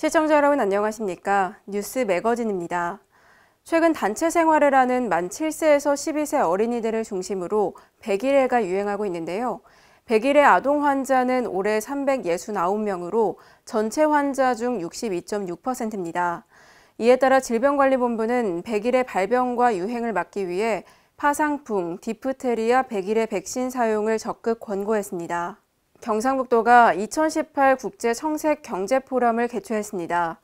시청자 여러분 안녕하십니까? 뉴스 매거진입니다. 최근 단체 생활을 하는 만 7세에서 12세 어린이들을 중심으로 백일회가 유행하고 있는데요. 백일회 아동 환자는 올해 369명으로 전체 환자 중 62.6%입니다. 이에 따라 질병관리본부는 백일의 발병과 유행을 막기 위해 파상풍, 디프테리아 백일의 백신 사용을 적극 권고했습니다. 경상북도가 2018 국제 청색 경제 포럼을 개최했습니다.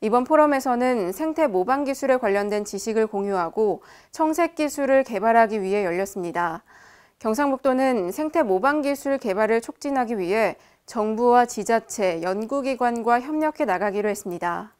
이번 포럼에서는 생태 모방 기술에 관련된 지식을 공유하고 청색 기술을 개발하기 위해 열렸습니다. 경상북도는 생태 모방 기술 개발을 촉진하기 위해 정부와 지자체, 연구기관과 협력해 나가기로 했습니다.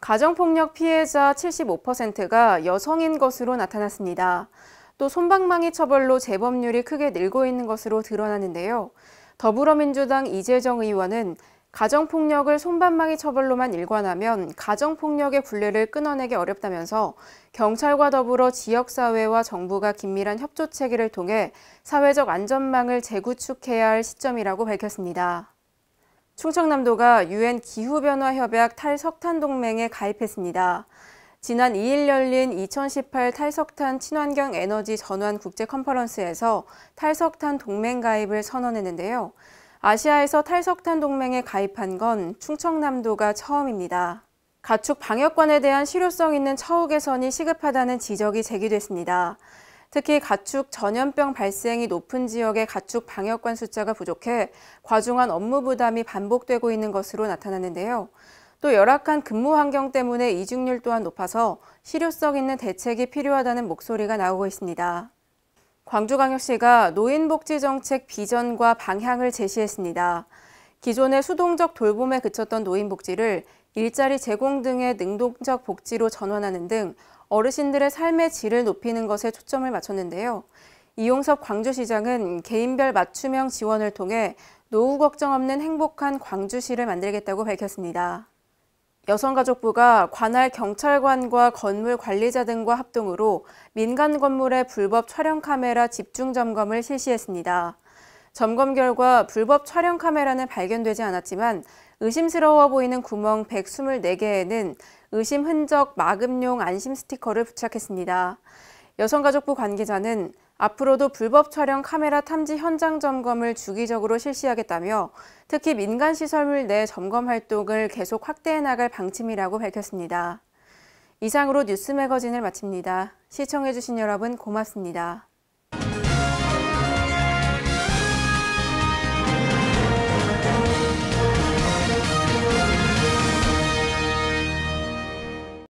가정폭력 피해자 75%가 여성인 것으로 나타났습니다. 또 손방망이 처벌로 재범률이 크게 늘고 있는 것으로 드러나는데요. 더불어민주당 이재정 의원은 가정폭력을 손반망이 처벌로만 일관하면 가정폭력의 분례를 끊어내기 어렵다면서 경찰과 더불어 지역사회와 정부가 긴밀한 협조체계를 통해 사회적 안전망을 재구축해야 할 시점이라고 밝혔습니다. 충청남도가 유엔 기후변화협약 탈석탄 동맹에 가입했습니다. 지난 2일 열린 2018 탈석탄 친환경 에너지 전환 국제 컨퍼런스에서 탈석탄 동맹 가입을 선언했는데요. 아시아에서 탈석탄 동맹에 가입한 건 충청남도가 처음입니다. 가축 방역관에 대한 실효성 있는 처우 개선이 시급하다는 지적이 제기됐습니다. 특히 가축 전염병 발생이 높은 지역의 가축 방역관 숫자가 부족해 과중한 업무 부담이 반복되고 있는 것으로 나타났는데요. 또 열악한 근무 환경 때문에 이중률 또한 높아서 실효성 있는 대책이 필요하다는 목소리가 나오고 있습니다. 광주광역시가 노인복지정책 비전과 방향을 제시했습니다. 기존의 수동적 돌봄에 그쳤던 노인복지를 일자리 제공 등의 능동적 복지로 전환하는 등 어르신들의 삶의 질을 높이는 것에 초점을 맞췄는데요. 이용섭 광주시장은 개인별 맞춤형 지원을 통해 노후 걱정 없는 행복한 광주시를 만들겠다고 밝혔습니다. 여성가족부가 관할 경찰관과 건물 관리자 등과 합동으로 민간 건물의 불법 촬영 카메라 집중 점검을 실시했습니다. 점검 결과 불법 촬영 카메라는 발견되지 않았지만 의심스러워 보이는 구멍 124개에는 의심 흔적 마금용 안심 스티커를 부착했습니다. 여성가족부 관계자는 앞으로도 불법 촬영 카메라 탐지 현장 점검을 주기적으로 실시하겠다며 특히 민간 시설물 내 점검 활동을 계속 확대해 나갈 방침이라고 밝혔습니다. 이상으로 뉴스 매거진을 마칩니다. 시청해주신 여러분 고맙습니다.